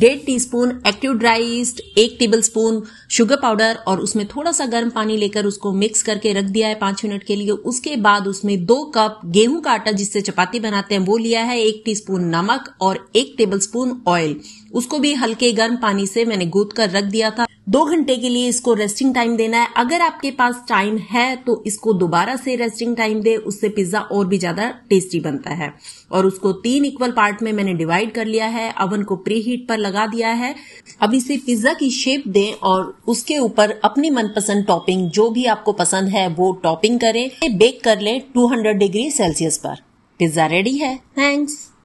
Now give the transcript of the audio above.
डेढ़ tea spoon active ड्राइस्ड एक table spoon sugar powder और उसमें थोड़ा सा गर्म पानी लेकर उसको मिक्स करके रख दिया है पांच मिनट के लिए उसके बाद उसमें दो कप गेहूं का आटा जिससे चपाती बनाते हैं वो लिया है एक टी स्पून नमक और एक टेबल स्पून ऑयल उसको भी हल्के गर्म पानी से मैंने गूद कर रख दिया था दो घंटे के लिए इसको रेस्टिंग टाइम देना है अगर आपके पास टाइम है तो इसको दोबारा से रेस्टिंग टाइम दे उससे पिज्जा और भी ज्यादा टेस्टी बनता है और उसको तीन इक्वल पार्ट में मैंने डिवाइड कर लिया है अवन को प्री हीट पर लगा दिया है अब इसे पिज्जा की शेप दें और उसके ऊपर अपनी मनपसंद टॉपिंग जो भी आपको पसंद है वो टॉपिंग करें बेक कर लें 200 डिग्री सेल्सियस पर पिज्जा रेडी है थैंक्स